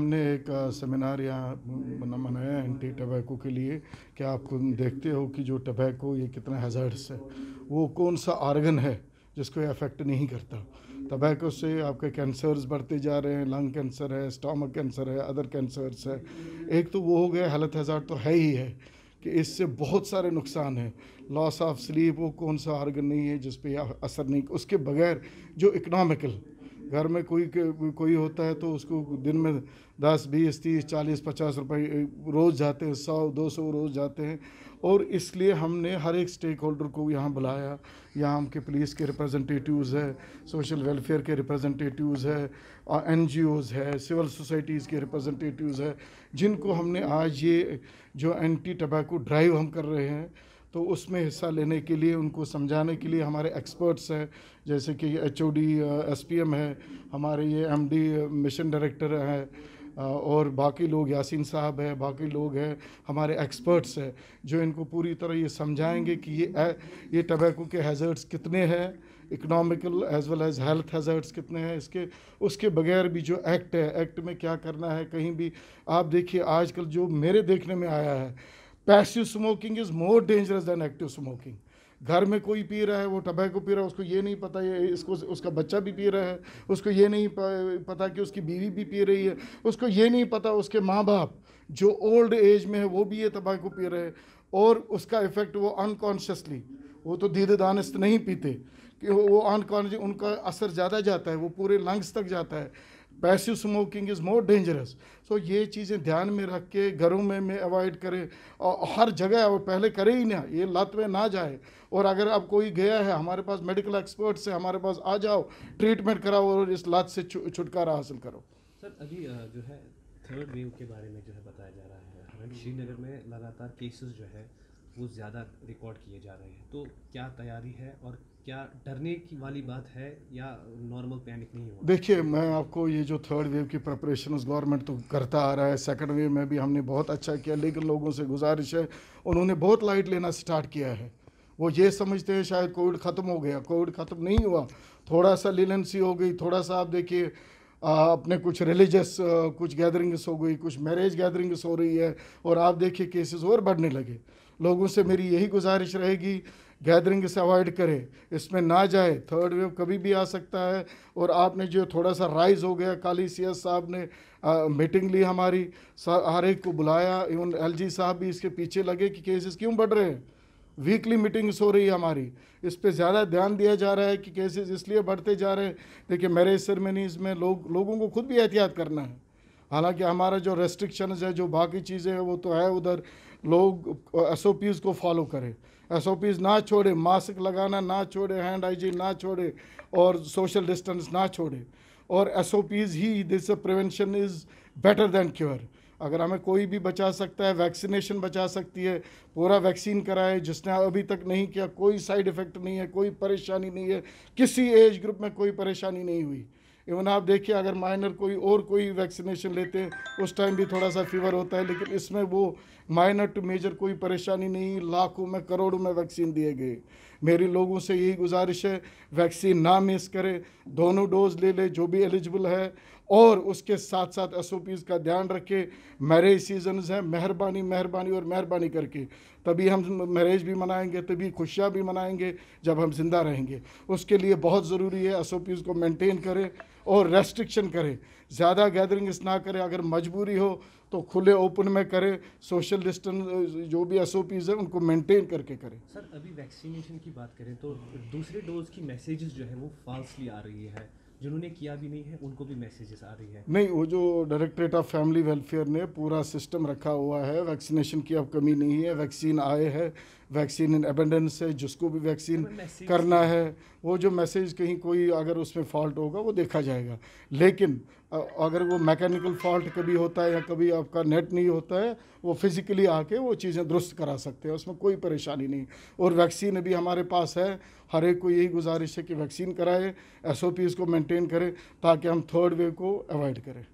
हमने एक सेमिनार यहाँ मनाया एंटी टबैको के लिए कि आप देखते हो कि जो टबैको ये कितना हैज़र्ड्स है वो कौन सा आर्गन है जिसको अफेक्ट नहीं करता टबैको से आपके कैंसर्स बढ़ते जा रहे हैं लंग कैंसर है स्टामक कैंसर है अदर कैंसर्स है एक तो वो हो गया हेल्थ हैज़ार्ड तो है ही है कि इससे बहुत सारे नुकसान हैं लॉस ऑफ स्लीप वो कौन सा आर्गन नहीं है जिस पर असर नहीं उसके बगैर जो इकनॉमिकल घर में कोई कोई होता है तो उसको दिन में दस बीस तीस चालीस पचास रुपए रोज़ जाते हैं सौ दो सौ रोज़ जाते हैं और इसलिए हमने हर एक स्टेक होल्डर को यहाँ बुलाया यहाँ हम के पुलिस के रिप्रेजेंटेटिव्स है सोशल वेलफेयर के रिप्रेजेंटेटिव्स है और एन है सिविल सोसाइटीज़ के रिप्रेजेंटेटिव्स है जिनको हमने आज ये जो एंटी टबैको ड्राइव हम कर रहे हैं तो उसमें हिस्सा लेने के लिए उनको समझाने के लिए हमारे एक्सपर्ट्स हैं जैसे कि H O D S P M है हमारे ये एम डी मिशन डायरेक्टर हैं और बाकी लोग यासीन साहब हैं बाकी लोग हैं हमारे एक्सपर्ट्स हैं जो इनको पूरी तरह ये समझाएंगे कि ये ये टबैको के हैज़र्ट्स कितने हैं economical as well as health hazards कितने हैं इसके उसके बगैर भी जो एक्ट है एक्ट में क्या करना है कहीं भी आप देखिए आजकल जो मेरे देखने में आया है passive smoking is more dangerous than active smoking घर में कोई पी रहा है वो टबैको पी रहा है उसको ये नहीं पता ये इसको उसका बच्चा भी पी रहा है उसको ये नहीं पता कि उसकी बीवी भी पी रही है उसको ये नहीं पता उसके माँ बाप जो ओल्ड एज में है वो भी ये टबैको पी रहे हैं और उसका इफ़ेक्ट वो अनकॉन्शियसली वो तो धीरे दानस्त नहीं पीते कि वो अनकॉन्शियस उनका असर ज़्यादा जाता है वो पूरे लंग्स तक जाता है passive smoking is more dangerous so ये चीज़ें ध्यान में रख के घरों में में अवॉइड करें और हर जगह और पहले करें ही ना ये लत में ना जाए और अगर अब कोई गया है हमारे पास मेडिकल एक्सपर्ट से हमारे पास आ जाओ ट्रीटमेंट कराओ और इस लत से छुटकारा हासिल करो सर अभी जो है थर्ड वेव के बारे में जो है बताया जा रहा है श्रीनगर में लगातार केसेस जो है वो ज़्यादा रिकॉर्ड किए जा रहे हैं तो क्या तैयारी है और क्या डरने की वाली बात है या नॉर्मल पैनिक नहीं हो देखिए मैं आपको ये जो थर्ड वेव की प्रपरेशन गवर्नमेंट तो करता आ रहा है सेकंड वेव में भी हमने बहुत अच्छा किया लेकिन लोगों से गुजारिश है उन्होंने बहुत लाइट लेना स्टार्ट किया है वो ये समझते हैं शायद कोविड ख़त्म हो गया कोविड ख़त्म नहीं हुआ थोड़ा सा लिलेंसी हो गई थोड़ा सा आप देखिए अपने कुछ रिलीजियस कुछ गैदरिंग्स हो गई कुछ मैरिज गैदरिंग्स हो रही है और आप देखिए केसेस और बढ़ने लगे लोगों से मेरी यही गुजारिश रहेगी गैदरिंग से अवॉइड करें इसमें ना जाए थर्ड वेव कभी भी आ सकता है और आपने जो थोड़ा सा राइज हो गया काली सी साहब ने आ, मीटिंग ली हमारी हर एक को बुलाया इवन एलजी साहब भी इसके पीछे लगे कि केसेस क्यों बढ़ रहे हैं वीकली मीटिंग्स हो रही है हमारी इस पर ज़्यादा ध्यान दिया जा रहा है कि केसेस इसलिए बढ़ते जा रहे हैं देखिए मैरिज सेरेमनीज़ में लोग लोगों को खुद भी एहतियात करना है हालांकि हमारा जो रेस्ट्रिक्शन है जो बाकी चीज़ें हैं वो तो है उधर लोग एस को फॉलो करें एस ना छोड़े मास्क लगाना ना छोड़े हैंड हाइजीन ना छोड़े और सोशल डिस्टेंस ना छोड़े और एस ही this prevention is better than cure अगर हमें कोई भी बचा सकता है वैक्सीनेशन बचा सकती है पूरा वैक्सीन कराए जिसने अभी तक नहीं किया कोई साइड इफ़ेक्ट नहीं है कोई परेशानी नहीं है किसी एज ग्रुप में कोई परेशानी नहीं हुई इवन आप देखिए अगर माइनर कोई और कोई वैक्सीनेशन लेते हैं उस टाइम भी थोड़ा सा फीवर होता है लेकिन इसमें वो माइनर टू मेजर कोई परेशानी नहीं लाखों में करोड़ों में वैक्सीन दिए गए मेरी लोगों से यही गुजारिश है वैक्सीन ना मिस करें दोनों डोज ले ले जो भी एलिजिबल है और उसके साथ साथ एस का ध्यान रखें मैरिज सीजन है मेहरबानी मेहरबानी और मेहरबानी करके तभी हम मैरिज भी मनाएंगे तभी खुशियाँ भी मनाएंगे जब हम ज़िंदा रहेंगे उसके लिए बहुत ज़रूरी है एस को मेंटेन करें और रेस्ट्रिक्शन करें ज़्यादा गैदरिंग्स ना करें अगर मजबूरी हो तो खुले ओपन में करें सोशल डिस्टेंस जो भी एस है उनको मेंटेन करके करें सर अभी वैक्सीनेशन की बात करें तो दूसरे डोज की मैसेजेस जो है वो फॉल्सली आ रही है जिन्होंने किया भी नहीं है उनको भी मैसेजेस आ रही है नहीं वो जो डायरेक्टरेट ऑफ फैमिली वेलफेयर ने पूरा सिस्टम रखा हुआ है वैक्सीनेशन की अब कमी नहीं है वैक्सीन आए है वैक्सीन इन एबेंडेंस है जिसको भी वैक्सीन करना है वो जो मैसेज कहीं कोई अगर उसमें फॉल्ट होगा वो देखा जाएगा लेकिन अगर वो मैकेनिकल फॉल्ट कभी होता है या कभी आपका नेट नहीं होता है वो फिज़िकली आके वो चीज़ें दुरुस्त करा सकते हैं उसमें कोई परेशानी नहीं और वैक्सीन अभी हमारे पास है हर एक को यही गुजारिश है कि वैक्सीन कराए एस को मेंटेन करें ताकि हम थर्ड वेव को अवॉइड करें